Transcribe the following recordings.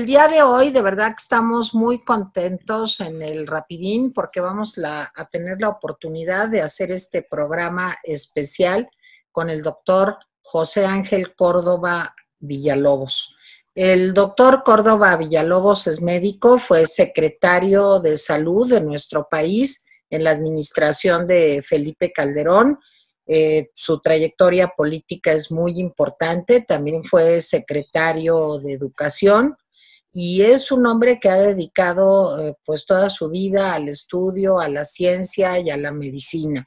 el día de hoy de verdad que estamos muy contentos en el Rapidín porque vamos a tener la oportunidad de hacer este programa especial con el doctor José Ángel Córdoba Villalobos. El doctor Córdoba Villalobos es médico, fue secretario de salud de nuestro país en la administración de Felipe Calderón. Eh, su trayectoria política es muy importante, también fue secretario de educación y es un hombre que ha dedicado eh, pues toda su vida al estudio, a la ciencia y a la medicina.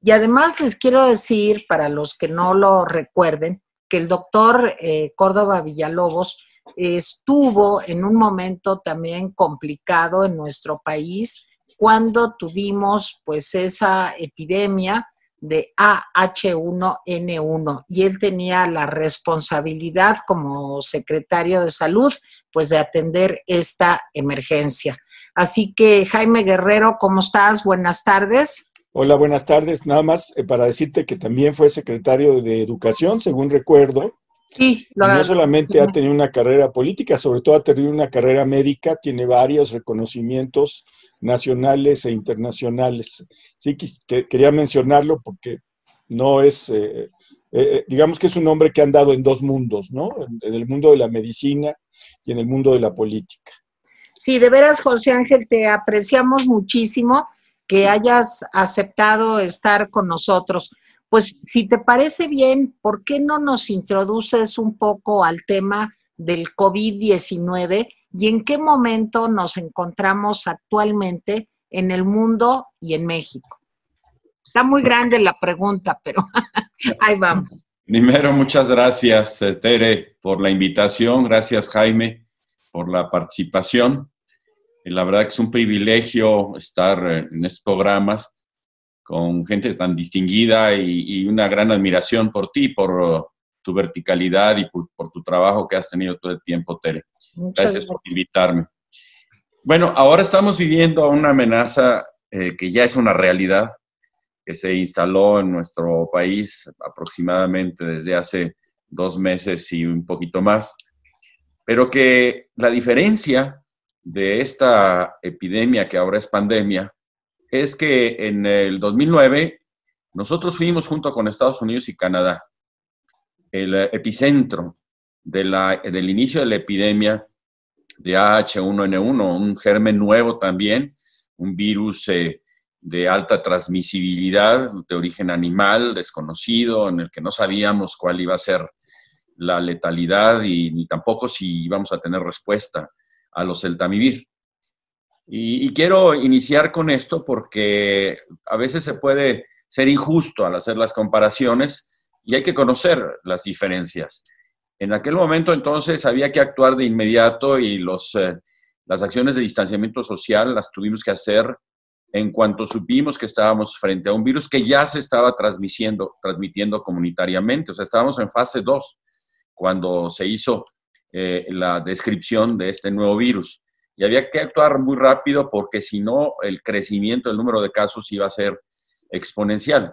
Y además les quiero decir, para los que no lo recuerden, que el doctor eh, Córdoba Villalobos estuvo en un momento también complicado en nuestro país cuando tuvimos pues esa epidemia de AH1N1 y él tenía la responsabilidad como secretario de salud pues de atender esta emergencia. Así que Jaime Guerrero, ¿cómo estás? Buenas tardes. Hola, buenas tardes. Nada más eh, para decirte que también fue secretario de Educación, según recuerdo. Sí, No solamente ha tenido una carrera política, sobre todo ha tenido una carrera médica, tiene varios reconocimientos nacionales e internacionales. Sí, quería mencionarlo porque no es eh, eh, eh, digamos que es un hombre que ha andado en dos mundos, ¿no? En, en, el mundo de la medicina y en el mundo de la política. Sí, de veras, José Ángel, te apreciamos muchísimo que hayas aceptado estar con nosotros. Pues si te parece bien, ¿por qué no nos introduces un poco al tema del COVID-19 y en qué momento nos encontramos actualmente en el mundo y en México? Está muy grande la pregunta, pero ahí vamos. Primero, muchas gracias, eh, Tere, por la invitación. Gracias, Jaime, por la participación. Eh, la verdad que es un privilegio estar eh, en estos programas con gente tan distinguida y, una gran admiración por ti, por oh, tu verticalidad y por, tu trabajo que has tenido todo el tiempo, Tere. gracias, por invitarme. Bueno, ahora estamos viviendo una amenaza que ya es una realidad, que se instaló en nuestro país aproximadamente desde hace dos meses y un poquito más, pero que la diferencia de esta epidemia que ahora es pandemia es que en el 2009 nosotros fuimos junto con Estados Unidos y Canadá el epicentro de la, del inicio de la epidemia de H1N1, un germen nuevo también, un virus eh, de alta transmisibilidad, de origen animal, desconocido, en el que no sabíamos cuál iba a ser la letalidad y ni tampoco si íbamos a tener respuesta a los celtamivir. Y, quiero iniciar con esto porque a veces se puede ser injusto al hacer las comparaciones y hay que conocer las diferencias. En aquel momento entonces había que actuar de inmediato y los, eh, las acciones de distanciamiento social las tuvimos que hacer en cuanto supimos que estábamos frente a un virus que ya se estaba transmitiendo, transmitiendo comunitariamente. O sea, estábamos en fase 2 cuando se hizo eh, la descripción de este nuevo virus. Y había que actuar muy rápido porque si no, el crecimiento del número de casos iba a ser exponencial.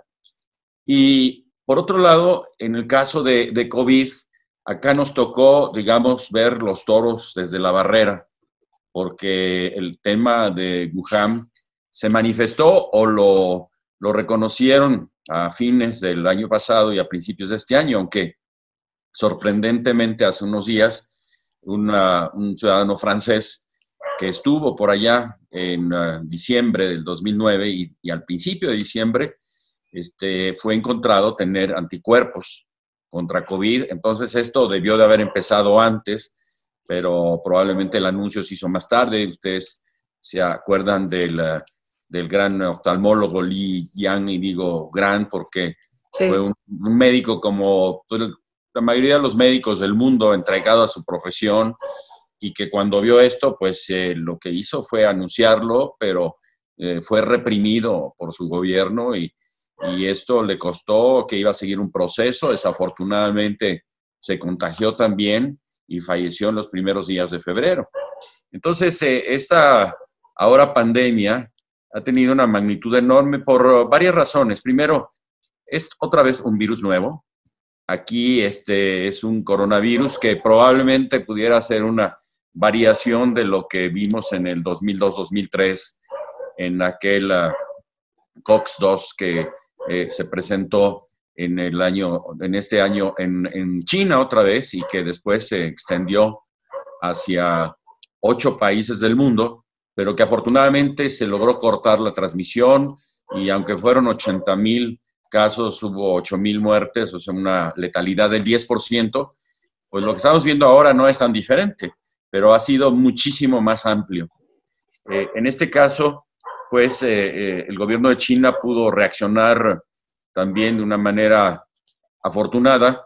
Y por otro lado, en el caso de, de COVID, acá nos tocó, digamos, ver los toros desde la barrera, porque el tema de Wuhan se manifestó o lo, reconocieron a fines del año pasado y a principios de este año, aunque sorprendentemente hace unos días un ciudadano francés que estuvo por allá en eh, diciembre del 2009 y, al principio de diciembre este, fue encontrado tener anticuerpos contra COVID. Entonces esto debió de haber empezado antes, pero probablemente el anuncio se hizo más tarde. Ustedes se acuerdan del eh, del gran oftalmólogo Li Yang, y digo gran porque fue un, médico como la mayoría de los médicos del mundo entregado a su profesión y que cuando vio esto, pues eh, lo que hizo fue anunciarlo, pero eh, fue reprimido por su gobierno y, esto le costó que iba a seguir un proceso. Desafortunadamente se contagió también y falleció en los primeros días de febrero. Entonces, eh, esta ahora pandemia ha tenido una magnitud enorme por uh, varias razones. Primero, es otra vez un virus nuevo. Aquí este es un coronavirus que probablemente pudiera ser una variación de lo que vimos en el 2002-2003, en aquel uh, COX-2 que eh, se presentó en, el año, en este año en China otra vez y que después se extendió hacia ocho países del mundo pero que afortunadamente se logró cortar la transmisión y aunque fueron 80 mil casos, hubo 8 mil muertes, o sea, una letalidad del 10%, pues lo que estamos viendo ahora no es tan diferente, pero ha sido muchísimo más amplio. Eh, en este caso, pues eh, eh, el gobierno de China pudo reaccionar también de una manera afortunada,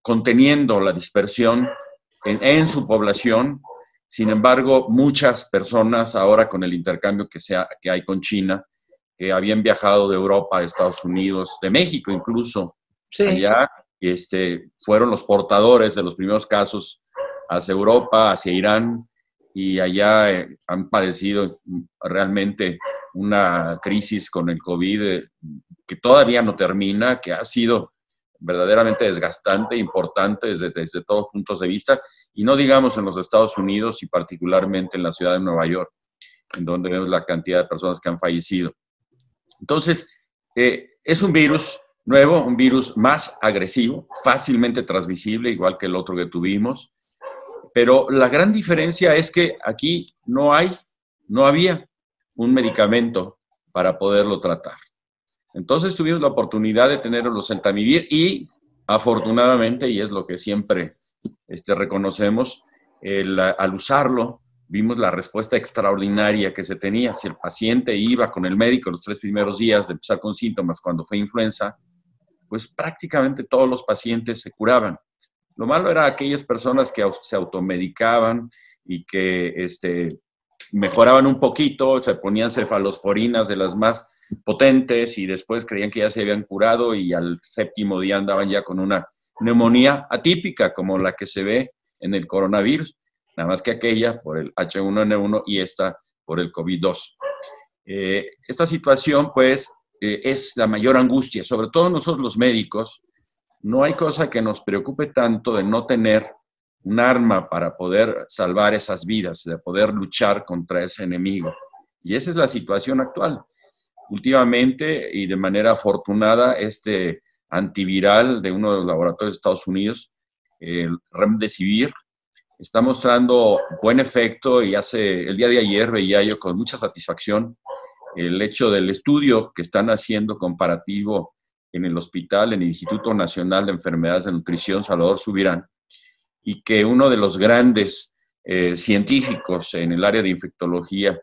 conteniendo la dispersión en, en su población, sin embargo, muchas personas ahora con el intercambio que, sea, que hay con China, que habían viajado de Europa de Estados Unidos, de México incluso, allá, este, fueron los portadores de los primeros casos hacia Europa, hacia Irán, y allá eh, han padecido realmente una crisis con el COVID eh, que todavía no termina, que ha sido verdaderamente desgastante, importante desde, desde todos puntos de vista, y no digamos en los Estados Unidos y particularmente en la ciudad de Nueva York, en donde vemos la cantidad de personas que han fallecido. Entonces, eh, es un virus nuevo, un virus más agresivo, fácilmente transmisible, igual que el otro que tuvimos, pero la gran diferencia es que aquí no hay, no había un medicamento para poderlo tratar. Entonces tuvimos la oportunidad de tenerlos los Seltamivir y afortunadamente, y es lo que siempre este, reconocemos, al usarlo vimos la respuesta extraordinaria que se tenía. Si el paciente iba con el médico los tres primeros días de empezar con síntomas cuando fue influenza, pues prácticamente todos los pacientes se curaban. Lo malo era aquellas personas que se automedicaban y que este, mejoraban un poquito, se ponían cefalosporinas de las más potentes y después creían que ya se habían curado y al séptimo día andaban ya con una neumonía atípica como la que se ve en el coronavirus, nada más que aquella por el H1N1 y esta por el COVID-2. Eh, esta situación pues eh, es la mayor angustia, sobre todo nosotros los médicos. No hay cosa que nos preocupe tanto de no tener un arma para poder salvar esas vidas, de poder luchar contra ese enemigo. Y esa es la situación actual últimamente y de manera afortunada este antiviral de uno de los laboratorios de Estados Unidos, el Remdesivir, está mostrando buen efecto y hace el día de ayer veía yo con mucha satisfacción el hecho del estudio que están haciendo comparativo en el hospital, en el Instituto Nacional de Enfermedades de Nutrición Salvador Subirán, y que uno de los grandes eh, científicos en el área de infectología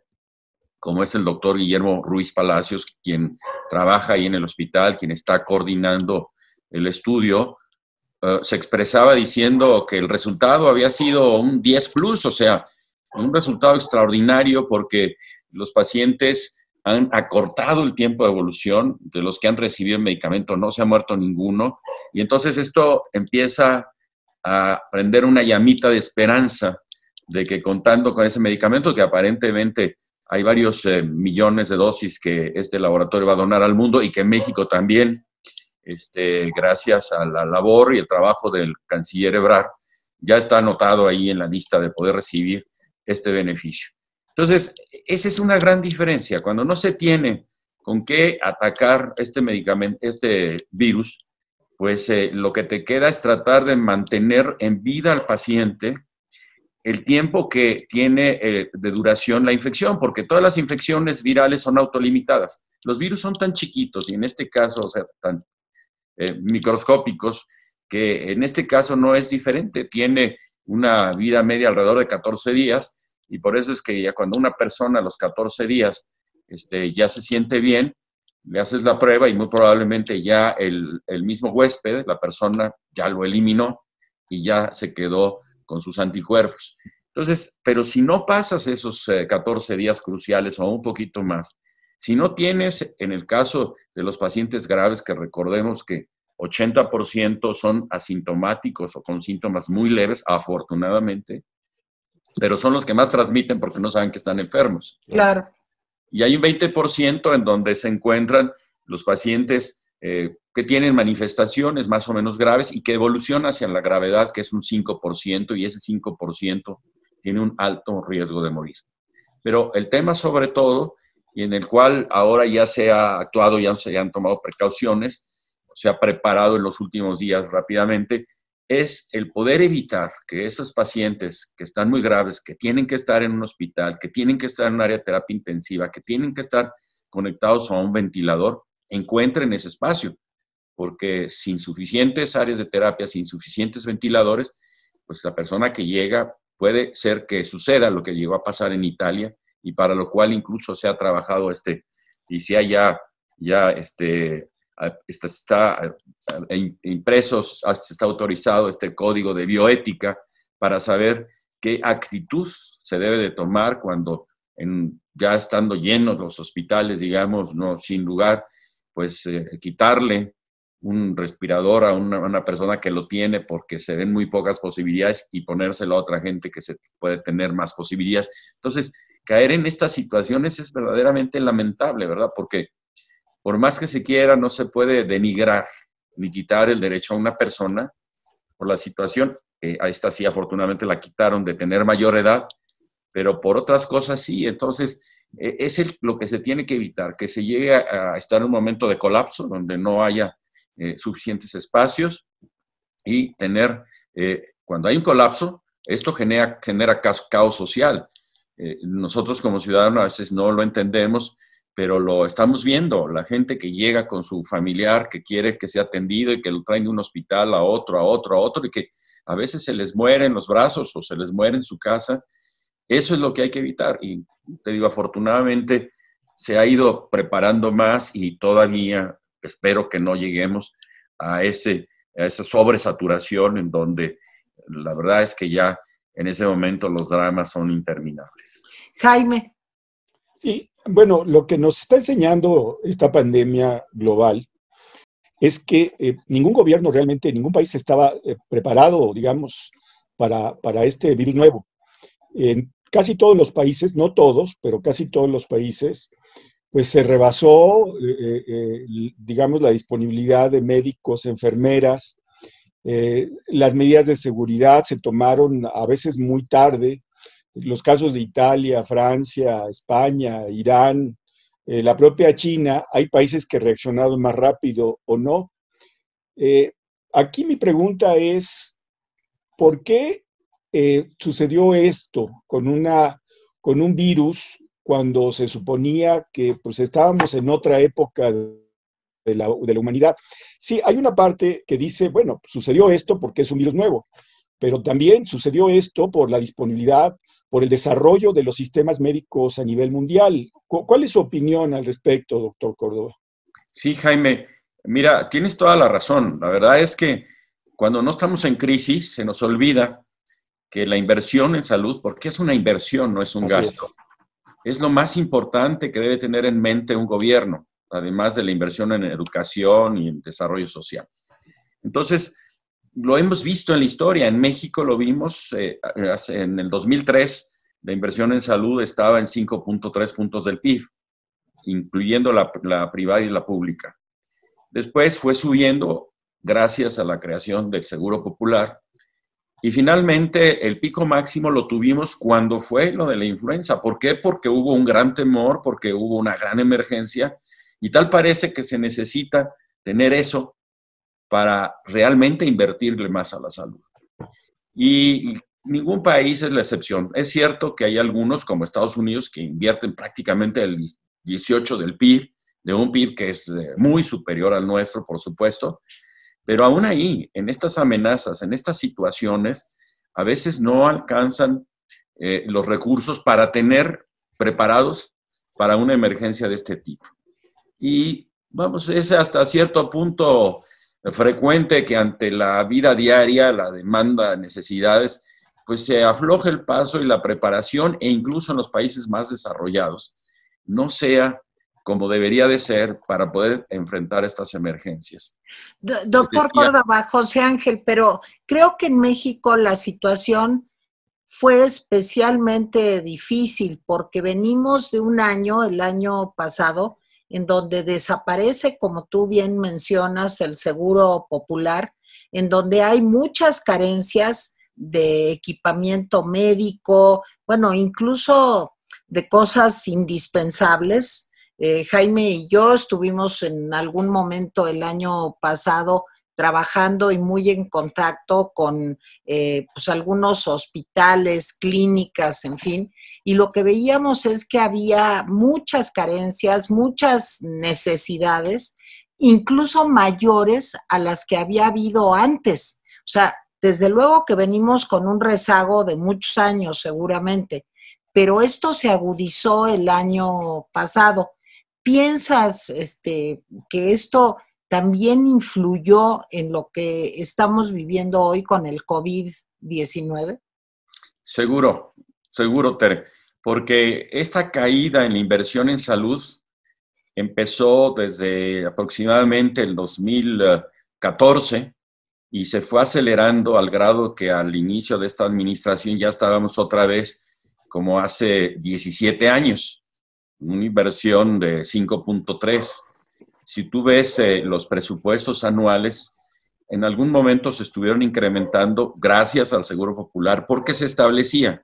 como es el doctor Guillermo Ruiz Palacios, quien trabaja ahí en el hospital, quien está coordinando el estudio, eh, se expresaba diciendo que el resultado había sido un 10 plus, o sea, un resultado extraordinario porque los pacientes han acortado el tiempo de evolución, de los que han recibido el medicamento no se ha muerto ninguno, y entonces esto empieza a prender una llamita de esperanza de que contando con ese medicamento que aparentemente hay varios eh, millones de dosis que este laboratorio va a donar al mundo y que México también, este, gracias a la labor y el trabajo del canciller Ebrard, ya está anotado ahí en la lista de poder recibir este beneficio. Entonces, esa es una gran diferencia. Cuando no se tiene con qué atacar este medicamento, este virus, pues eh, lo que te queda es tratar de mantener en vida al paciente el tiempo que tiene eh, de duración la infección, porque todas las infecciones virales son autolimitadas. Los virus son tan chiquitos y en este caso, o sea, tan eh, microscópicos, que en este caso no es diferente. Tiene una vida media alrededor de 14 días y por eso es que ya cuando una persona a los 14 días este, ya se siente bien, le haces la prueba y muy probablemente ya el, el mismo huésped, la persona, ya lo eliminó y ya se quedó con sus anticuerpos. Entonces, pero si no pasas esos 14 eh, días cruciales o un poquito más, si no tienes, en el caso de los pacientes graves, que recordemos que 80% son asintomáticos o con síntomas muy leves, afortunadamente, pero son los que más transmiten porque no saben que están enfermos. Claro. Y hay un 20% en donde se encuentran los pacientes eh, que tienen manifestaciones más o menos graves y que evolucionan hacia la gravedad, que es un 5%, y ese 5% tiene un alto riesgo de morir. Pero el tema sobre todo, y en el cual ahora ya se ha actuado, ya se han tomado precauciones, se ha preparado en los últimos días rápidamente, es el poder evitar que esos pacientes que están muy graves, que tienen que estar en un hospital, que tienen que estar en un área de terapia intensiva, que tienen que estar conectados a un ventilador, encuentren ese espacio, porque sin suficientes áreas de terapia, sin suficientes ventiladores, pues la persona que llega puede ser que suceda lo que llegó a pasar en Italia y para lo cual incluso se ha trabajado este y se ha ya ya este está, impreso, está autorizado este código de bioética para saber qué actitud se debe de tomar cuando ya estando llenos los hospitales, digamos, no sin lugar, pues eh, quitarle un respirador a una, persona que lo tiene porque se ven muy pocas posibilidades y ponérselo a otra gente que se puede tener más posibilidades. Entonces, caer en estas situaciones es verdaderamente lamentable, ¿verdad? Porque por más que se quiera, no se puede denigrar ni quitar el derecho a una persona por la situación. Eh, a esta sí, afortunadamente, la quitaron de tener mayor edad, pero por otras cosas sí. Entonces, e-, es lo que se tiene que evitar, que se llegue a, estar en un momento de colapso donde no haya eh, suficientes espacios y tener, eh, cuando hay un colapso, esto genera, genera caos, social. Eh, nosotros como ciudadanos a veces no lo entendemos, pero lo estamos viendo. La gente que llega con su familiar, que quiere que sea atendido y que lo traen de un hospital a otro, a otro, a otro, y que a veces se les mueren los brazos o se les muere en su casa eso es lo que hay que evitar. Y te digo, afortunadamente se ha ido preparando más y todavía espero que no lleguemos a, ese, a esa sobresaturación en donde la verdad es que ya en ese momento los dramas son interminables. Jaime. Sí, bueno, lo que nos está enseñando esta pandemia global es que eh, ningún gobierno realmente, ningún país estaba eh, preparado, digamos, para, este virus nuevo casi todos los países, no todos, pero casi todos los países, pues se rebasó, eh, eh, eh, digamos, la disponibilidad de médicos, enfermeras, las medidas de seguridad se tomaron a veces muy tarde. Los casos de Italia, Francia, España, Irán, la propia China, hay países que reaccionaron más rápido o no. aquí mi pregunta es, ¿por qué eh, sucedió esto con, una, con un virus cuando se suponía que pues, estábamos en otra época de la, de la humanidad. Sí, hay una parte que dice, bueno, sucedió esto porque es un virus nuevo, pero también sucedió esto por la disponibilidad, por el desarrollo de los sistemas médicos a nivel mundial. ¿Cuál es su opinión al respecto, doctor Córdoba? Sí, Jaime, mira, tienes toda la razón. La verdad es que cuando no estamos en crisis se nos olvida que la inversión en salud, porque es una inversión, no es un gasto, es. lo más importante que debe tener en mente un gobierno, además de la inversión en educación y en desarrollo social. Entonces, lo hemos visto en la historia, en México lo vimos eh, en el 2003, la inversión en salud estaba en 5.3 puntos del PIB, incluyendo la privada y la pública. Después fue subiendo gracias a la creación del Seguro Popular, y finalmente el pico máximo lo tuvimos cuando fue lo de la influenza. ¿Por qué? Porque hubo un gran temor, porque hubo una gran emergencia y tal parece que se necesita tener eso para realmente invertirle más a la salud. Y ningún país es la excepción. Es cierto que hay algunos, como Estados Unidos, que invierten prácticamente el 18 del PIB, de un PIB que es eh, muy superior al nuestro, por supuesto, pero aún ahí, en estas amenazas, en estas situaciones, a veces no alcanzan eh, los recursos para tener preparados para una emergencia de este tipo. Y vamos, es hasta cierto punto frecuente que ante la vida diaria, la demanda, necesidades, pues se afloja el paso y la preparación e incluso en los países más desarrollados no sea como debería de ser para poder enfrentar estas emergencias. Doctor Córdoba, José Ángel, pero creo que en México la situación fue especialmente difícil porque venimos de un año, el año pasado, en donde desaparece, como tú bien mencionas, el seguro popular, en donde hay muchas carencias de equipamiento médico, bueno, incluso de cosas indispensables eh, Jaime y yo estuvimos en algún momento el año pasado trabajando y muy en contacto con eh, pues, algunos hospitales, clínicas, en fin, y lo que veíamos es que había muchas carencias, muchas necesidades, incluso mayores a las que había habido antes. O sea, desde luego que venimos con un rezago de muchos años seguramente, pero esto se agudizó el año pasado piensas este, que esto también influyó en lo que estamos viviendo hoy con el COVID-19? Seguro, seguro, Tere, porque esta caída en la inversión en salud empezó desde aproximadamente el 2014 y se fue acelerando al grado que al inicio de esta administración ya estábamos otra vez como hace 17 años una inversión de 5.3. Si tú ves eh, los presupuestos anuales, en algún momento se estuvieron incrementando gracias al Seguro Popular porque se establecía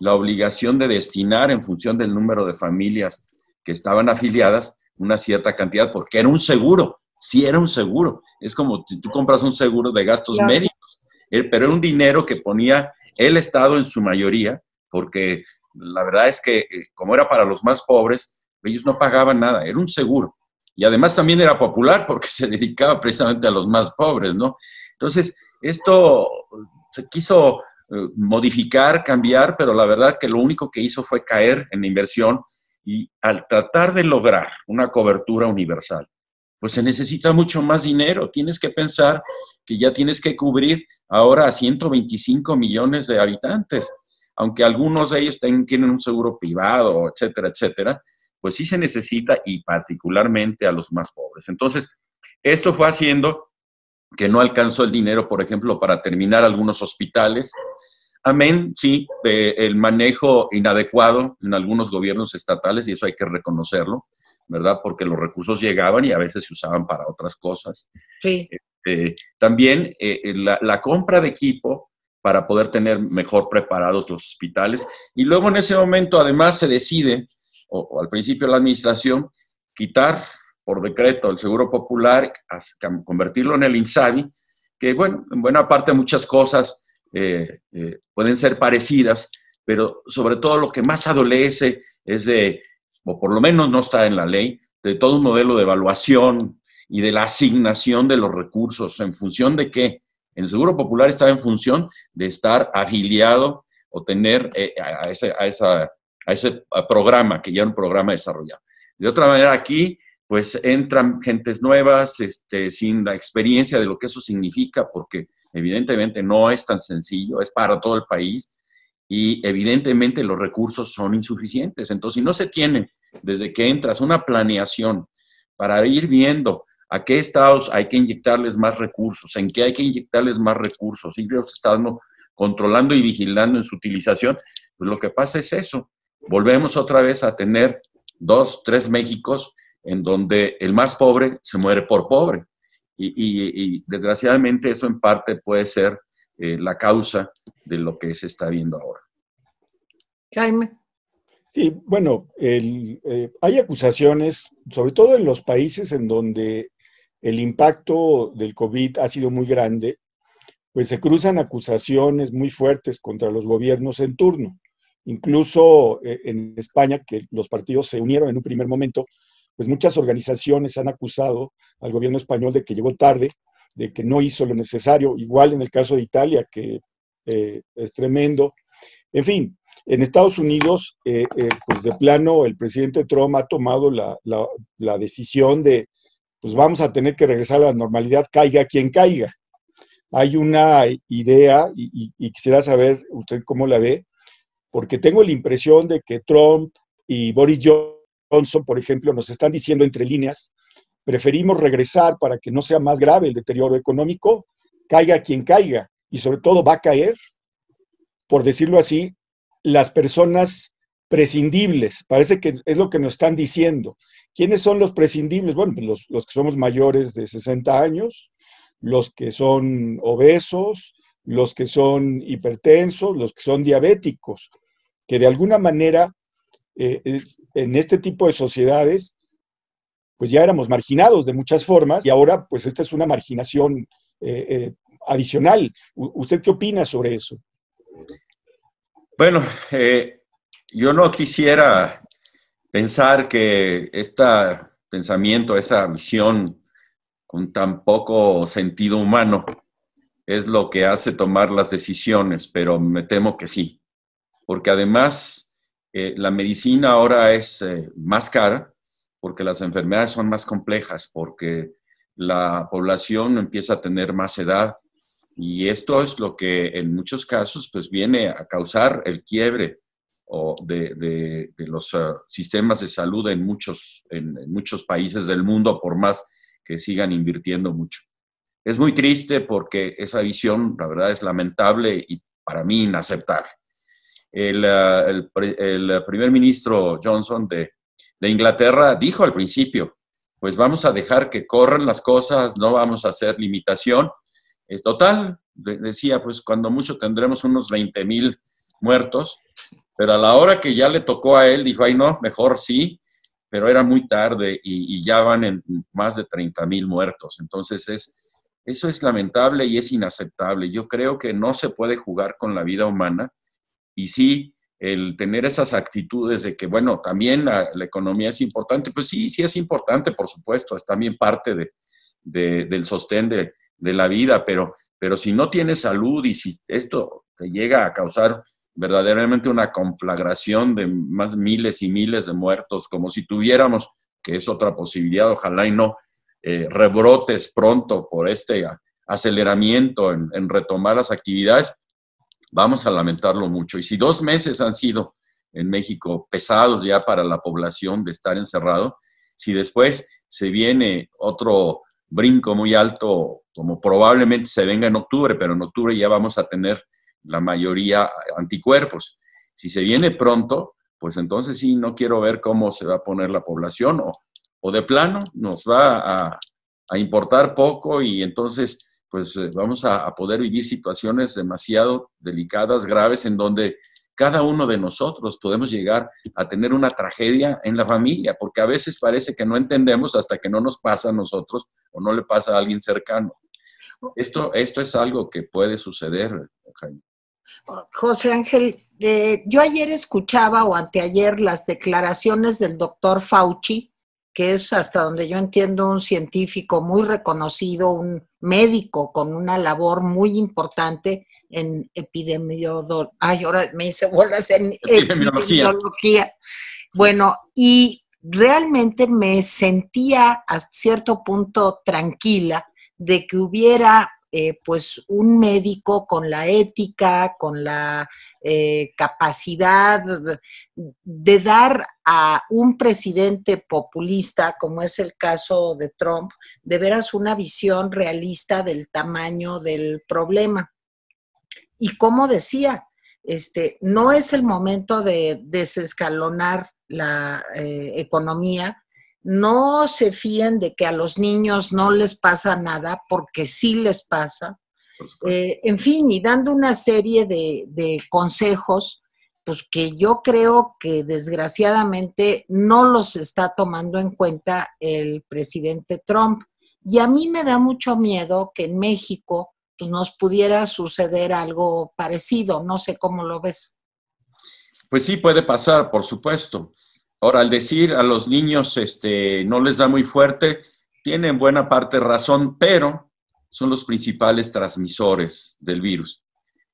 la obligación de destinar en función del número de familias que estaban afiliadas una cierta cantidad porque era un seguro, sí era un seguro. Es como si tú compras un seguro de gastos médicos, eh, pero era un dinero que ponía el Estado en su mayoría porque la verdad es que eh, como era para los más pobres, ellos no pagaban nada, era un seguro. Y además también era popular porque se dedicaba precisamente a los más pobres, ¿no? Entonces, esto eh, se quiso eh, modificar, cambiar, pero la verdad que lo único que hizo fue caer en la inversión y al tratar de lograr una cobertura universal, pues se necesita mucho más dinero. Tienes que pensar que ya tienes que cubrir ahora a 125 millones de habitantes aunque algunos de ellos tienen un seguro privado, etcétera, etcétera, pues sí se necesita y particularmente a los más pobres. Entonces, esto fue haciendo que no alcanzó el dinero, por ejemplo, para terminar algunos hospitales. Amén, sí, el manejo inadecuado en algunos gobiernos estatales, y eso hay que reconocerlo, ¿verdad? Porque los recursos llegaban y a veces se usaban para otras cosas. Sí. Este, también eh, eh, la compra de equipo para poder tener mejor preparados los hospitales. Y luego en ese momento además se decide, o, al principio la administración, quitar por decreto el Seguro Popular, convertirlo en el INSABI, que bueno, en buena parte muchas cosas eh, eh, pueden ser parecidas, pero sobre todo lo que más adolece es de, o por lo menos no está en la ley, de todo un modelo de evaluación y de la asignación de los recursos, en función de qué, el Seguro Popular estaba en función de estar afiliado o tener eh, a, ese, programa, que ya era un programa desarrollado. De otra manera, aquí pues entran gentes nuevas, este, sin la experiencia de lo que eso significa, porque evidentemente no es tan sencillo, es para todo el país y evidentemente los recursos son insuficientes. Entonces, si no se tiene desde que entras una planeación para ir viendo a qué estados hay que inyectarles más recursos, en qué hay que inyectarles más recursos, y los están controlando y vigilando en su utilización. Pues lo que pasa es eso. Volvemos otra vez a tener dos, tres Méxicos en donde el más pobre se muere por pobre. Y, desgraciadamente eso en parte puede ser eh, la causa de lo que se está viendo ahora. Jaime. Sí, bueno, eh, hay acusaciones, sobre todo en los países en donde el impacto del COVID ha sido muy grande, pues se cruzan acusaciones muy fuertes contra los gobiernos en turno. Incluso eh, en España, que los partidos se unieron en un primer momento, pues muchas organizaciones han acusado al gobierno español de que llegó tarde, de que no hizo lo necesario, igual en el caso de Italia, que eh, es tremendo. En fin, en Estados Unidos, eh, pues de plano, el presidente Trump ha tomado la decisión de, pues vamos a tener que regresar a la normalidad, caiga quien caiga. Hay una idea, y, quisiera saber usted cómo la ve, porque tengo la impresión de que Trump y Boris Johnson, por ejemplo, nos están diciendo entre líneas, preferimos regresar para que no sea más grave el deterioro económico, caiga quien caiga, y sobre todo va a caer, por decirlo así, las personas prescindibles, parece que es lo que nos están diciendo. ¿Quiénes son los prescindibles? Bueno, pues los, los que somos mayores de 60 años, los que son obesos, los que son hipertensos, los que son diabéticos, que de alguna manera eh, en este tipo de sociedades, pues ya éramos marginados de muchas formas y ahora pues esta es una marginación eh, eh, adicional. ¿Usted qué opina sobre eso? Bueno, eh, yo no quisiera pensar que este pensamiento, esa visión con tan poco sentido humano es lo que hace tomar las decisiones, pero me temo que sí, porque además eh, la medicina ahora es eh, más cara, porque las enfermedades son más complejas, porque la población empieza a tener más edad y esto es lo que en muchos casos pues viene a causar el quiebre o de, los eh, sistemas de salud en muchos, en, muchos países del mundo, por más que sigan invirtiendo mucho. Es muy triste porque esa visión, la verdad, es lamentable y para mí inaceptable. El, eh, el, primer ministro Johnson de, de, Inglaterra dijo al principio, pues vamos a dejar que corran las cosas, no vamos a hacer limitación. Es total, decía, pues cuando mucho tendremos unos 20.000 mil muertos pero a la hora que ya le tocó a él, dijo, ay no, mejor sí, pero era muy tarde y, ya van en más de 30 mil muertos. Entonces es, eso es lamentable y es inaceptable. Yo creo que no se puede jugar con la vida humana y sí, el tener esas actitudes de que, bueno, también la, economía es importante, pues sí, sí es importante, por supuesto, es también parte del sostén de, la vida, pero, pero si no tienes salud y si esto te llega a causar verdaderamente una conflagración de más miles y miles de muertos, como si tuviéramos, que es otra posibilidad, ojalá y no, eh, rebrotes pronto por este aceleramiento en, en retomar las actividades, vamos a lamentarlo mucho. Y si dos meses han sido en México pesados ya para la población de estar encerrado, si después se viene otro brinco muy alto, como probablemente se venga en octubre, pero en octubre ya vamos a tener la mayoría anticuerpos. Si se viene pronto, pues entonces sí, no quiero ver cómo se va a poner la población o, de plano nos va a, importar poco y entonces pues eh, vamos a, poder vivir situaciones demasiado delicadas, graves, en donde cada uno de nosotros podemos llegar a tener una tragedia en la familia, porque a veces parece que no entendemos hasta que no nos pasa a nosotros o no le pasa a alguien cercano. Oh. Esto, esto es algo que puede suceder, Jaime. José Ángel, eh, yo ayer escuchaba o anteayer las declaraciones del doctor Fauci, que es hasta donde yo entiendo un científico muy reconocido, un médico con una labor muy importante en epidemiología. Ay, ahora me hice bolas en epidemiología. Bueno, y realmente me sentía a cierto punto tranquila de que hubiera eh, pues un médico con la ética, con la eh, capacidad de, dar a un presidente populista, como es el caso de Trump, de veras una visión realista del tamaño del problema. Y como decía, este, no es el momento de desescalonar la eh, economía, no se fíen de que a los niños no les pasa nada, porque sí les pasa. Eh, en fin, y dando una serie de, consejos, pues que yo creo que desgraciadamente no los está tomando en cuenta el presidente Trump. Y a mí me da mucho miedo que en México pues, nos pudiera suceder algo parecido. No sé cómo lo ves. Pues sí, puede pasar, por supuesto. Ahora, al decir a los niños este, no les da muy fuerte, tienen buena parte razón, pero son los principales transmisores del virus.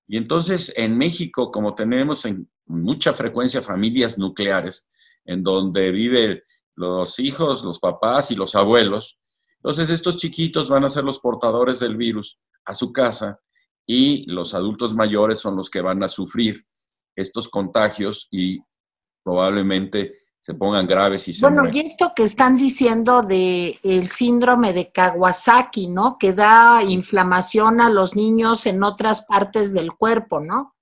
Y entonces en México, como tenemos en mucha frecuencia familias nucleares, en donde viven los hijos, los papás y los abuelos, entonces estos chiquitos van a ser los portadores del virus a su casa y los adultos mayores son los que van a sufrir estos contagios y probablemente se pongan graves y se Bueno, y esto que están diciendo de el síndrome de Kawasaki, ¿no? Que da inflamación a los niños en otras partes del cuerpo, ¿no?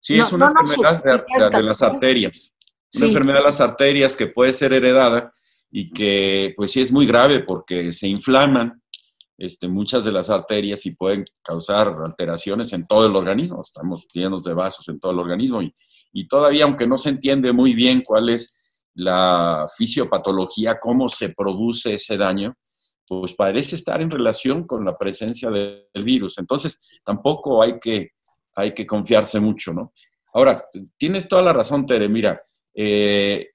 Sí, es una enfermedad de, las arterias. Una enfermedad de las arterias que puede ser heredada y que, pues sí, es muy grave porque se inflaman este, muchas de las arterias y pueden causar alteraciones en todo el organismo. Estamos llenos de vasos en todo el organismo y todavía, aunque no se entiende muy bien cuál es la fisiopatología, cómo se produce ese daño, pues parece estar en relación con la presencia del virus. Entonces, tampoco hay que, hay que confiarse mucho, ¿no? Ahora, tienes toda la razón, Tere. Mira, eh,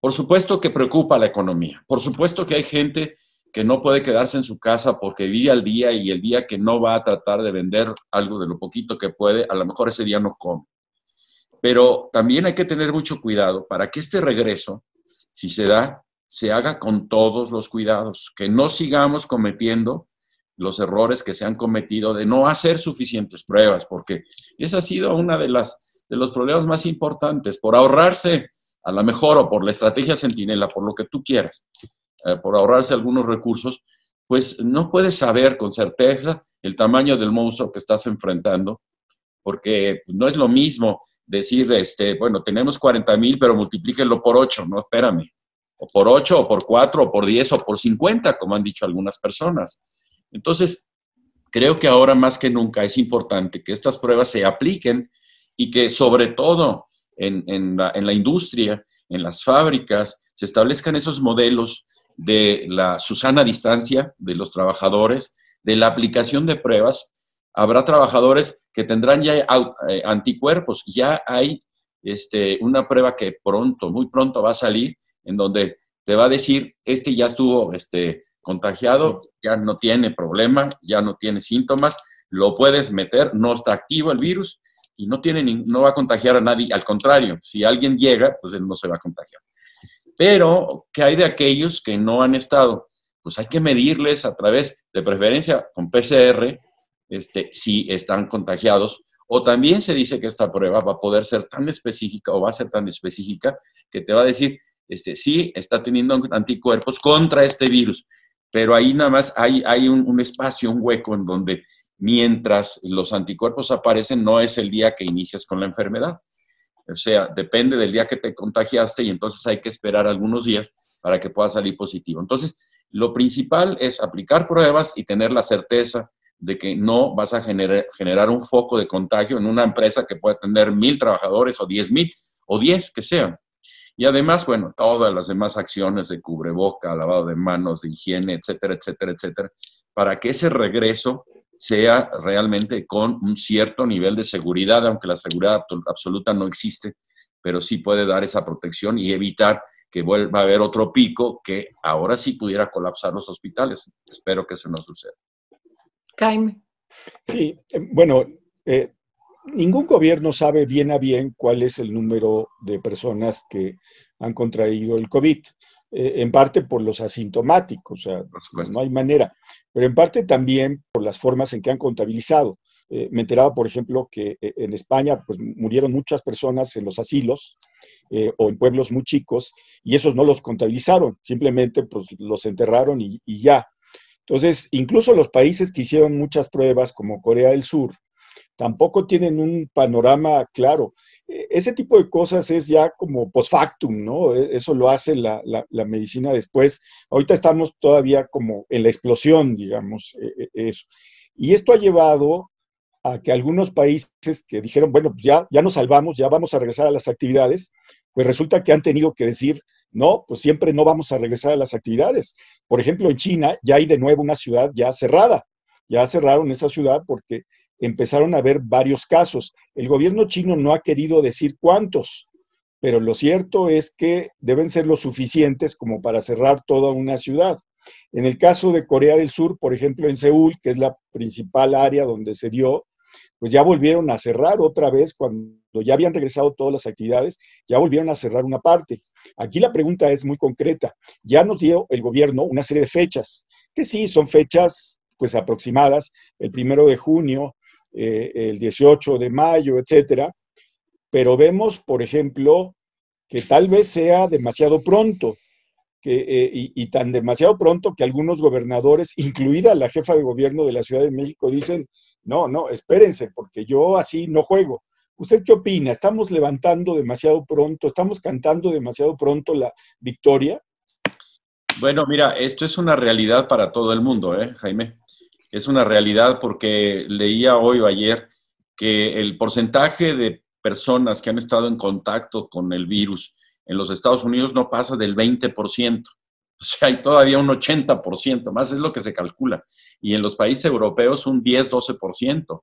por supuesto que preocupa la economía. Por supuesto que hay gente que no puede quedarse en su casa porque vive al día y el día que no va a tratar de vender algo de lo poquito que puede, a lo mejor ese día no come. Pero también hay que tener mucho cuidado para que este regreso, si se da, se haga con todos los cuidados, que no sigamos cometiendo los errores que se han cometido de no hacer suficientes pruebas, porque esa ha sido una de las de los problemas más importantes por ahorrarse a lo mejor o por la estrategia centinela, por lo que tú quieras, eh, por ahorrarse algunos recursos, pues no puedes saber con certeza el tamaño del monstruo que estás enfrentando porque pues, no es lo mismo decir, este, bueno, tenemos 40 mil, pero multiplíquenlo por 8, no, espérame, o por 8, o por 4, o por 10, o por 50, como han dicho algunas personas. Entonces, creo que ahora más que nunca es importante que estas pruebas se apliquen y que sobre todo en, la, en la industria, en las fábricas, se establezcan esos modelos de la Susana distancia de los trabajadores, de la aplicación de pruebas habrá trabajadores que tendrán ya eh, anticuerpos, ya hay este, una prueba que pronto, muy pronto va a salir, en donde te va a decir, este ya estuvo este, contagiado, ya no tiene problema, ya no tiene síntomas, lo puedes meter, no está activo el virus y no, tiene, no va a contagiar a nadie. Al contrario, si alguien llega, pues él no se va a contagiar. Pero, ¿qué hay de aquellos que no han estado? Pues hay que medirles a través, de preferencia, con PCR, este, si están contagiados. O también se dice que esta prueba va a poder ser tan específica o va a ser tan específica que te va a decir, este, sí, está teniendo anticuerpos contra este virus, pero ahí nada más hay, un espacio, un hueco en donde mientras los anticuerpos aparecen no es el día que inicias con la enfermedad. O sea, depende del día que te contagiaste y entonces hay que esperar algunos días para que pueda salir positivo. Entonces, lo principal es aplicar pruebas y tener la certeza de que no vas a generar, generar un foco de contagio en una empresa que pueda tener mil trabajadores o diez mil o diez que sean. Y además, bueno, todas las demás acciones de cubreboca, lavado de manos, de higiene, etcétera, etcétera, etcétera, para que ese regreso sea realmente con un cierto nivel de seguridad, aunque la seguridad absoluta no existe, pero sí puede dar esa protección y evitar que vuelva a haber otro pico que ahora sí pudiera colapsar los hospitales. Espero que eso no suceda. Sí, em, bueno, eh, ningún gobierno sabe bien a bien cuál es el número de personas que han contraído el COVID, eh, en parte por los asintomáticos, o sea, no hay manera, pero en parte también por las formas en que han contabilizado. Eh, me enteraba, por ejemplo, que en España pues, murieron muchas personas en los asilos o en pueblos muy chicos y esos no los contabilizaron, simplemente pues, los enterraron y, y ya. Entonces, incluso los países que hicieron muchas pruebas, como Corea del Sur, tampoco tienen un panorama claro. E, ese tipo de cosas es ya como post factum, ¿no? E, eso lo hace la, medicina después. Ahorita estamos todavía como en la explosión, digamos, e, eso. Y esto ha llevado a que algunos países que dijeron, bueno, pues ya, ya nos salvamos, ya vamos a regresar a las actividades, pues resulta que han tenido que decir, no, pues siempre no vamos a regresar a las actividades. Por ejemplo, en China ya hay de nuevo una ciudad ya cerrada. Ya cerraron esa ciudad porque empezaron a haber varios casos. El gobierno chino no ha querido decir cuántos, pero lo cierto es que deben ser lo suficientes como para cerrar toda una ciudad. En el caso de Corea del Sur, por ejemplo, en Seúl, que es la principal área donde se dio pues ya volvieron a cerrar otra vez cuando ya habían regresado todas las actividades, ya volvieron a cerrar una parte. Aquí la pregunta es muy concreta. Ya nos dio el gobierno una serie de fechas, que sí, son fechas pues aproximadas, el primero de junio, eh, el 18 de mayo, etcétera, pero vemos, por ejemplo, que tal vez sea demasiado pronto, eh, y, tan demasiado pronto que algunos gobernadores, incluida la jefa de gobierno de la Ciudad de México, dicen, no, no, espérense, porque yo así no juego. ¿Usted qué opina? ¿Estamos levantando demasiado pronto? ¿Estamos cantando demasiado pronto la victoria? Bueno, mira, esto es una realidad para todo el mundo, ¿eh, Jaime. Es una realidad porque leía hoy o ayer que el porcentaje de personas que han estado en contacto con el virus en los Estados Unidos no pasa del 20%. O sea, hay todavía un 80% más, es lo que se calcula. Y en los países europeos un 10-12%.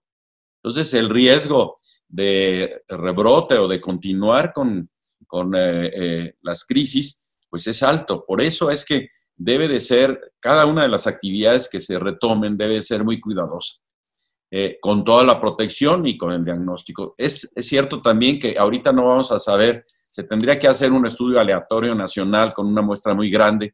Entonces, el riesgo de rebrote o de continuar con, eh, eh, las crisis, pues es alto. Por eso es que debe de ser, cada una de las actividades que se retomen debe ser muy cuidadosa. Eh, con toda la protección y con el diagnóstico. Es, cierto también que ahorita no vamos a saber, se tendría que hacer un estudio aleatorio nacional con una muestra muy grande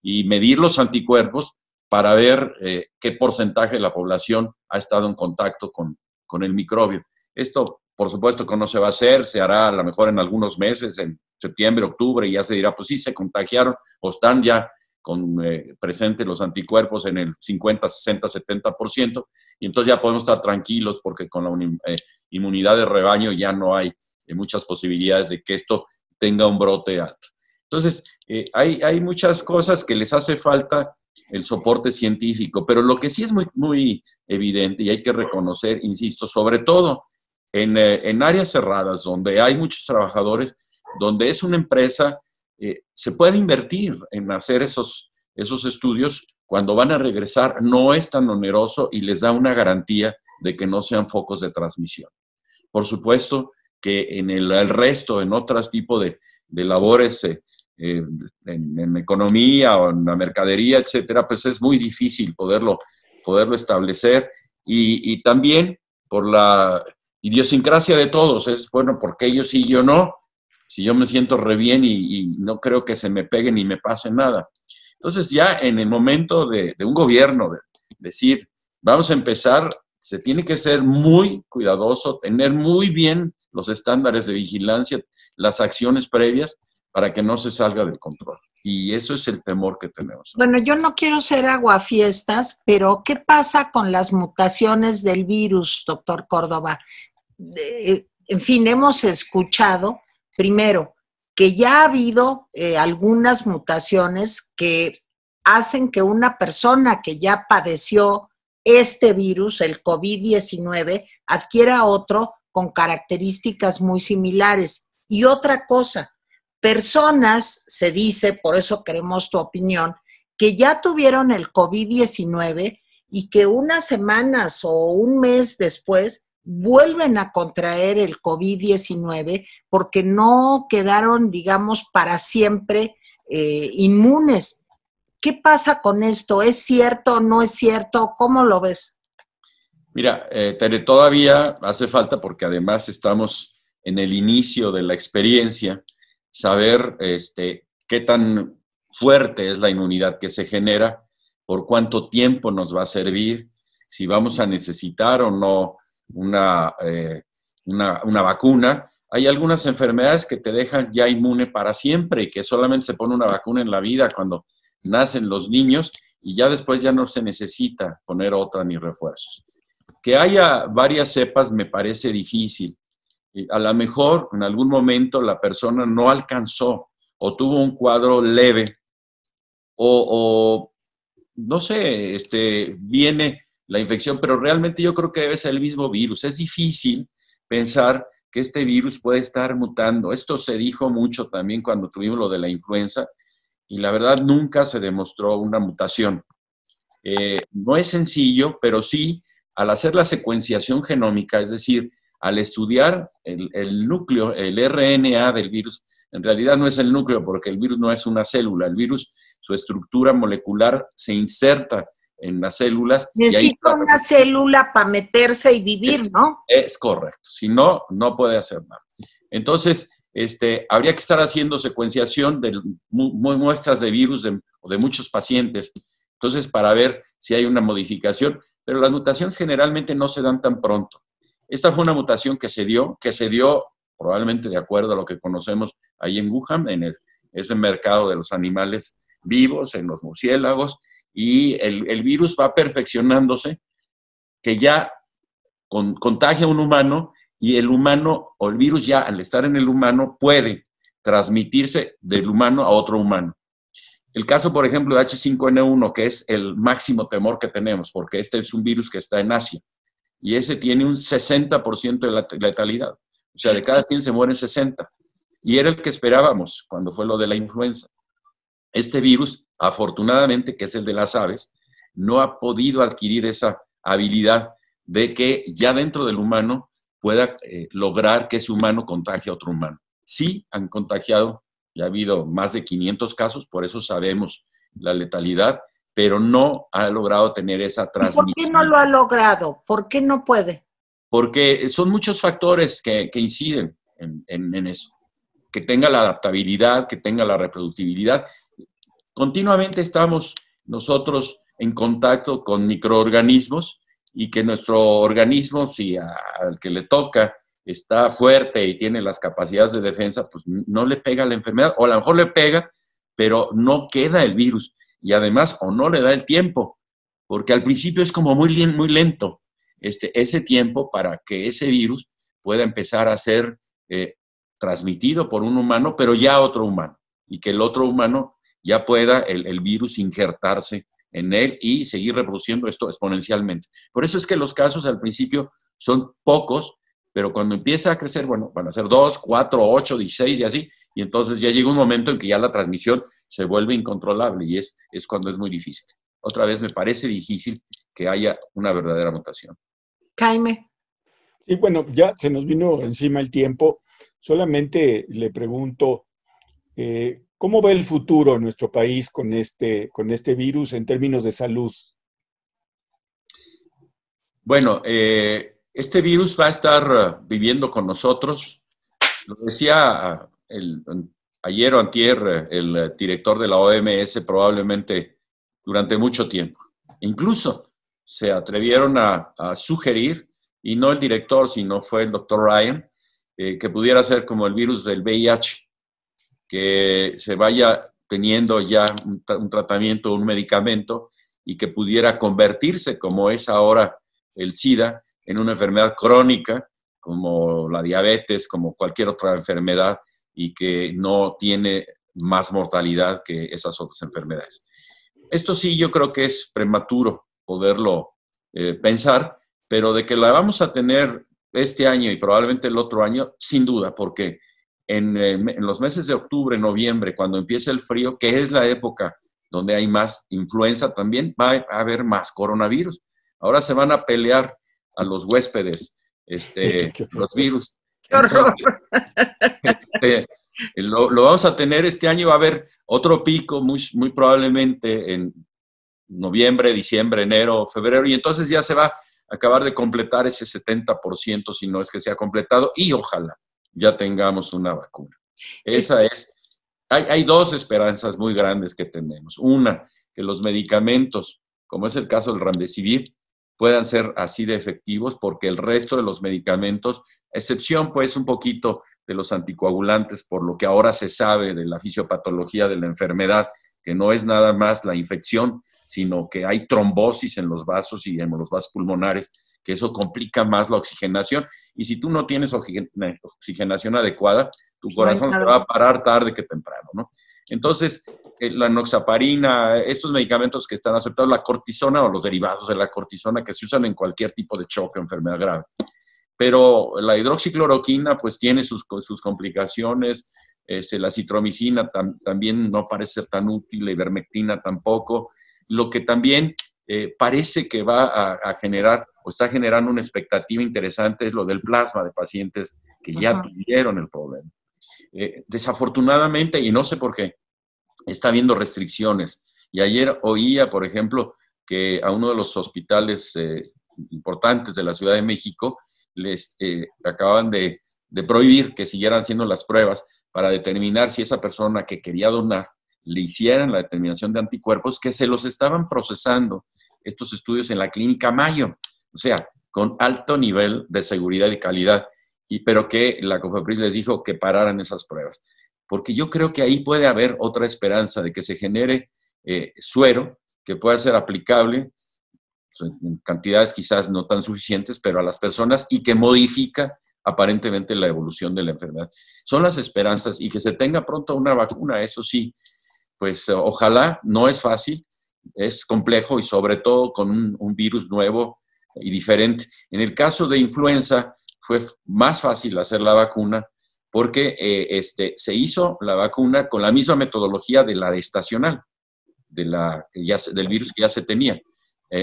y medir los anticuerpos para ver eh, qué porcentaje de la población ha estado en contacto con, con el microbio. Esto, por supuesto, que no se va a hacer, se hará a lo mejor en algunos meses, en septiembre, octubre, y ya se dirá, pues sí, se contagiaron o están ya con, eh, presentes los anticuerpos en el 50, 60, 70%, y entonces ya podemos estar tranquilos porque con la eh, inmunidad de rebaño ya no hay eh, muchas posibilidades de que esto tenga un brote alto. Entonces, eh, hay, hay, muchas cosas que les hace falta el soporte científico, pero lo que sí es muy, muy evidente y hay que reconocer, insisto, sobre todo en, en áreas cerradas donde hay muchos trabajadores, donde es una empresa, se puede invertir en hacer esos, esos estudios cuando van a regresar no es tan oneroso y les da una garantía de que no sean focos de transmisión. Por supuesto que en el, resto, en otros tipos de, labores, eh, eh, en, economía o en la mercadería, etcétera, pues es muy difícil poderlo, poderlo establecer. Y, también por la idiosincrasia de todos, es bueno, porque ellos sí y yo no? Si yo me siento re bien y, y no creo que se me pegue ni me pase nada. Entonces ya en el momento de, un gobierno, decir, vamos a empezar, se tiene que ser muy cuidadoso, tener muy bien los estándares de vigilancia, las acciones previas para que no se salga del control. Y eso es el temor que tenemos. Bueno, yo no quiero ser aguafiestas, pero ¿qué pasa con las mutaciones del virus, doctor Córdoba? en fin, hemos escuchado, primero, que ya ha habido eh, algunas mutaciones que hacen que una persona que ya padeció este virus, el COVID-19, adquiera otro con características muy similares. Y otra cosa, personas, se dice, por eso queremos tu opinión, que ya tuvieron el COVID-19 y que unas semanas o un mes después vuelven a contraer el COVID-19 porque no quedaron, digamos, para siempre eh, inmunes. ¿Qué pasa con esto? ¿Es cierto? ¿No es cierto? o ¿Cómo lo ves? Mira, eh, Tere, todavía hace falta, porque además estamos en el inicio de la experiencia, saber este, qué tan fuerte es la inmunidad que se genera, por cuánto tiempo nos va a servir, si vamos a necesitar o no eh, una, una, vacuna, hay algunas enfermedades que te dejan ya inmune para siempre, que solamente se pone una vacuna en la vida cuando nacen los niños y ya después ya no se necesita poner otra ni refuerzos. Que haya varias cepas me parece difícil. A lo mejor en algún momento la persona no alcanzó o tuvo un cuadro leve o, no sé, este, viene la infección, pero realmente yo creo que debe ser el mismo virus. Es difícil pensar que este virus puede estar mutando. Esto se dijo mucho también cuando tuvimos lo de la influenza y la verdad nunca se demostró una mutación. Eh, no es sencillo, pero sí al hacer la secuenciación genómica, es decir, al estudiar el, el, núcleo, el RNA del virus, en realidad no es el núcleo porque el virus no es una célula, el virus, su estructura molecular se inserta en las células. Necesita y una célula para meterse y vivir, ¿no? Es correcto, si no, no puede hacer nada. Entonces, este, habría que estar haciendo secuenciación de muestras de virus de, de muchos pacientes, entonces para ver si hay una modificación, pero las mutaciones generalmente no se dan tan pronto. Esta fue una mutación que se dio, que se dio probablemente de acuerdo a lo que conocemos ahí en Wuhan, en ese mercado de los animales vivos, en los murciélagos, y el, virus va perfeccionándose, que ya contagia a un humano y el humano o el virus ya al estar en el humano puede transmitirse del humano a otro humano. El caso, por ejemplo, de H5N1, que es el máximo temor que tenemos, porque este es un virus que está en Asia, y ese tiene un 60% de la letalidad. O sea, de cada 100 se mueren 60. Y era el que esperábamos cuando fue lo de la influenza. Este virus afortunadamente, que es el de las aves, no ha podido adquirir esa habilidad de que ya dentro del humano pueda eh, lograr que ese humano contagie a otro humano. Sí han contagiado, ya ha habido más de 500 casos, por eso sabemos la letalidad, pero no ha logrado tener esa transmisión. ¿Por qué no lo ha logrado? ¿Por qué no puede? Porque son muchos factores que, inciden en, en eso. Que tenga la adaptabilidad, que tenga la reproductibilidad Continuamente estamos nosotros en contacto con microorganismos y que nuestro organismo, si al que le toca está fuerte y tiene las capacidades de defensa, pues no le pega la enfermedad, o a lo mejor le pega, pero no queda el virus. Y además, o no le da el tiempo, porque al principio es como muy, lento este, ese tiempo para que ese virus pueda empezar a ser eh, transmitido por un humano, pero ya otro humano, y que el otro humano ya pueda el, virus injertarse en él y seguir reproduciendo esto exponencialmente. Por eso es que los casos al principio son pocos, pero cuando empieza a crecer, bueno, van a ser 2, 4, 8, 16 y así, y entonces ya llega un momento en que ya la transmisión se vuelve incontrolable y es, es cuando es muy difícil. Otra vez me parece difícil que haya una verdadera mutación. Jaime. Y bueno, ya se nos vino encima el tiempo. Solamente le pregunto, eh, ¿Cómo ve el futuro en nuestro país con este, con este virus en términos de salud? Bueno, eh, este virus va a estar eh, viviendo con nosotros. Lo decía eh, ayer o antier el director de la OMS probablemente durante mucho tiempo. Incluso se atrevieron a, sugerir, y no el director, sino fue el doctor Ryan, que pudiera ser como el virus del VIH que se vaya teniendo ya un, tratamiento, un medicamento y que pudiera convertirse, como es ahora el SIDA, en una enfermedad crónica como la diabetes, como cualquier otra enfermedad y que no tiene más mortalidad que esas otras enfermedades. Esto sí yo creo que es prematuro poderlo eh, pensar, pero de que la vamos a tener este año y probablemente el otro año, sin duda, porque eh, en, los meses de octubre, noviembre, cuando empiece el frío, que es la época donde hay más influenza también, va a haber más coronavirus. Ahora se van a pelear a los huéspedes este, los virus. Este, lo, vamos a tener este año, va a haber otro pico muy, muy probablemente en noviembre, diciembre, enero, febrero, y entonces ya se va a acabar de completar ese 70%, si no es que se ha completado, y ojalá ya tengamos una vacuna. Esa es, hay, dos esperanzas muy grandes que tenemos. Una, que los medicamentos, como es el caso del Remdesivir, puedan ser así de efectivos porque el resto de los medicamentos, excepción pues un poquito de los anticoagulantes por lo que ahora se sabe de la fisiopatología de la enfermedad que no es nada más la infección, sino que hay trombosis en los vasos y en los vasos pulmonares, que eso complica más la oxigenación. Y si tú no tienes eh, oxigenación adecuada, tu corazón se va a parar tarde que temprano, ¿no? Entonces, eh, la noxaparina, estos medicamentos que están aceptados, la cortisona o los derivados de la cortisona que se usan en cualquier tipo de choque o enfermedad grave. Pero la hidroxicloroquina, pues tiene sus, sus complicaciones, este, la citromicina también no parece ser tan útil, la ivermectina tampoco, lo que también eh, parece que va a, generar o está generando una expectativa interesante es lo del plasma de pacientes que ya tuvieron el problema. Eh, desafortunadamente, y no sé por qué, está habiendo restricciones. Y ayer oía, por ejemplo, que a uno de los hospitales eh, importantes de la Ciudad de México les acaban de de prohibir que siguieran haciendo las pruebas para determinar si esa persona que quería donar le hicieran la determinación de anticuerpos que se los estaban procesando estos estudios en la clínica Mayo, o sea, con alto nivel de seguridad y calidad, y, pero que la COFEPRIS les dijo que pararan esas pruebas. Porque yo creo que ahí puede haber otra esperanza de que se genere eh, suero que pueda ser aplicable pues, en cantidades quizás no tan suficientes, pero a las personas y que modifica aparentemente la evolución de la enfermedad. Son las esperanzas y que se tenga pronto una vacuna, eso sí, pues ojalá, no es fácil, es complejo y sobre todo con un, virus nuevo y diferente. En el caso de influenza fue más fácil hacer la vacuna porque eh, este, se hizo la vacuna con la misma metodología de la estacional, de la, del virus que ya se tenía eh,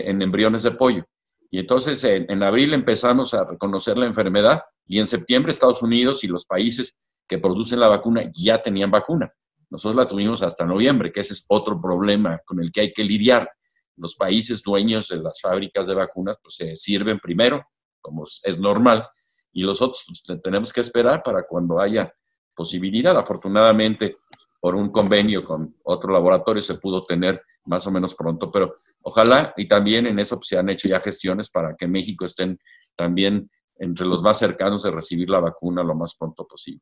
en embriones de pollo. Y entonces en, abril empezamos a reconocer la enfermedad y en septiembre Estados Unidos y los países que producen la vacuna ya tenían vacuna. Nosotros la tuvimos hasta noviembre, que ese es otro problema con el que hay que lidiar. Los países dueños de las fábricas de vacunas pues, se sirven primero, como es normal, y los otros pues, tenemos que esperar para cuando haya posibilidad. Afortunadamente, por un convenio con otro laboratorio se pudo tener más o menos pronto, pero ojalá y también en eso pues, se han hecho ya gestiones para que México estén también entre los más cercanos de recibir la vacuna lo más pronto posible.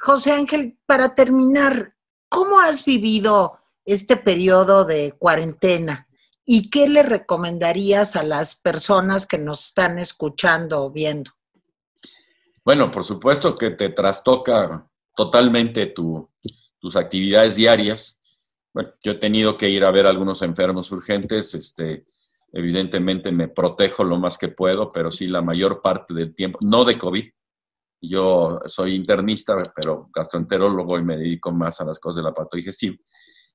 José Ángel, para terminar, ¿cómo has vivido este periodo de cuarentena? ¿Y qué le recomendarías a las personas que nos están escuchando o viendo? Bueno, por supuesto que te trastoca totalmente tu, sus actividades diarias. Bueno, yo he tenido que ir a ver algunos enfermos urgentes, este, evidentemente me protejo lo más que puedo, pero sí la mayor parte del tiempo, no de COVID, yo soy internista, pero gastroenterólogo y me dedico más a las cosas de la pato digestiva.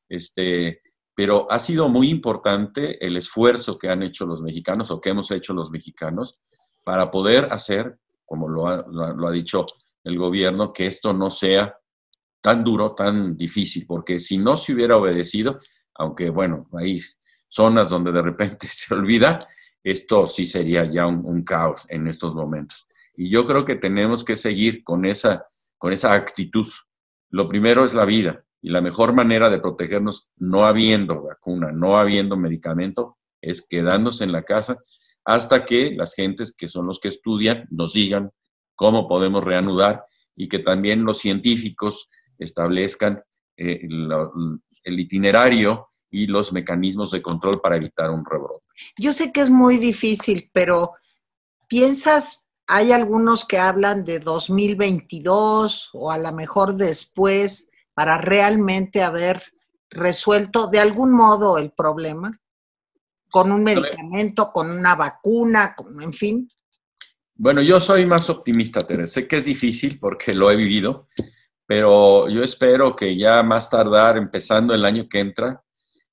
Este, pero ha sido muy importante el esfuerzo que han hecho los mexicanos o que hemos hecho los mexicanos para poder hacer, como lo ha dicho el gobierno, que esto no sea tan duro, tan difícil, porque si no se hubiera obedecido, aunque bueno, hay zonas donde de repente se olvida, esto sí sería ya un, caos en estos momentos. Y yo creo que tenemos que seguir con esa, con esa actitud. Lo primero es la vida y la mejor manera de protegernos no habiendo vacuna, no habiendo medicamento, es quedándose en la casa hasta que las gentes que son los que estudian nos digan cómo podemos reanudar y que también los científicos establezcan eh, el itinerario y los mecanismos de control para evitar un rebrote. Yo sé que es muy difícil, pero piensas, hay algunos que hablan de 2022 o a lo mejor después para realmente haber resuelto de algún modo el problema con un medicamento, con una vacuna, con, en fin. Bueno, yo soy más optimista, Teresa. Sé que es difícil porque lo he vivido, pero yo espero que ya más tardar, empezando el año que entra,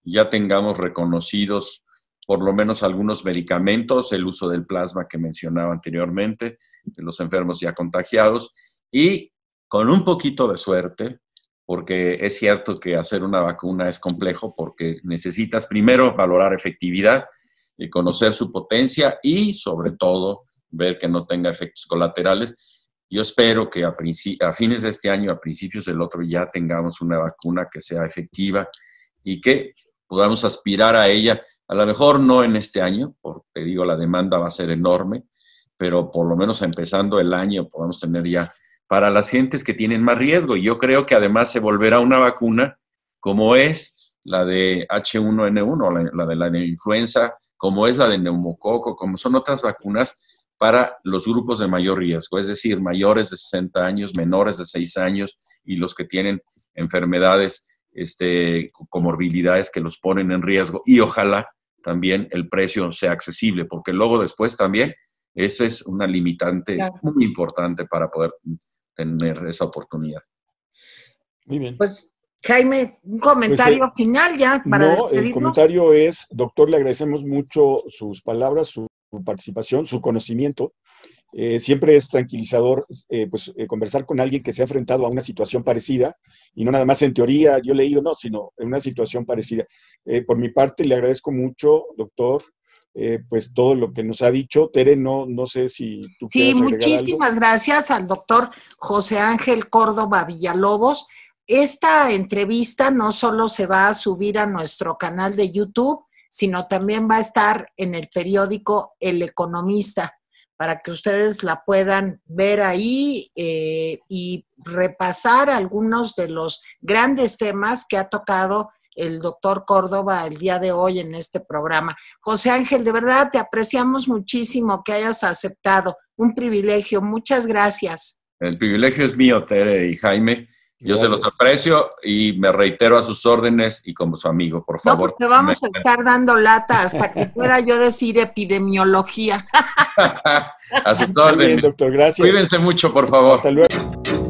ya tengamos reconocidos por lo menos algunos medicamentos, el uso del plasma que mencionaba anteriormente, de los enfermos ya contagiados, y con un poquito de suerte, porque es cierto que hacer una vacuna es complejo porque necesitas primero valorar efectividad, y conocer su potencia y sobre todo ver que no tenga efectos colaterales yo espero que a, fines de este año, a principios del otro, ya tengamos una vacuna que sea efectiva y que podamos aspirar a ella, a lo mejor no en este año, porque digo, la demanda va a ser enorme, pero por lo menos empezando el año podamos tener ya para las gentes que tienen más riesgo. Y yo creo que además se volverá una vacuna como es la de H1N1, la, de la influenza, como es la de neumococo, como son otras vacunas para los grupos de mayor riesgo, es decir, mayores de 60 años, menores de 6 años y los que tienen enfermedades, este, comorbilidades que los ponen en riesgo. Y ojalá también el precio sea accesible, porque luego después también eso es una limitante muy importante para poder tener esa oportunidad. Muy bien. Pues Jaime, un comentario pues, eh, final ya para No, el comentario es, doctor, le agradecemos mucho sus palabras, su su participación, su conocimiento. Eh, siempre es tranquilizador eh, pues, eh, conversar con alguien que se ha enfrentado a una situación parecida y no nada más en teoría, yo he leído, no, sino en una situación parecida. por mi parte, le agradezco mucho, doctor, pues todo lo que nos ha dicho. Tere, no, no sé si tú Sí, muchísimas gracias al doctor José Ángel Córdoba Villalobos. Esta entrevista no solo se va a subir a nuestro canal de YouTube, sino también va a estar en el periódico El Economista, para que ustedes la puedan ver ahí eh, y repasar algunos de los grandes temas que ha tocado el doctor Córdoba el día de hoy en este programa. José Ángel, de verdad te apreciamos muchísimo que hayas aceptado. Un privilegio. Muchas gracias. El privilegio es mío, Tere y Jaime. Yo se los aprecio y me reitero a sus órdenes y como su amigo, por favor. No, pues te vamos a estar dando lata hasta que pueda yo decir epidemiología. a sus órdenes. doctor. Gracias. Cuídense mucho, por favor. Hasta luego.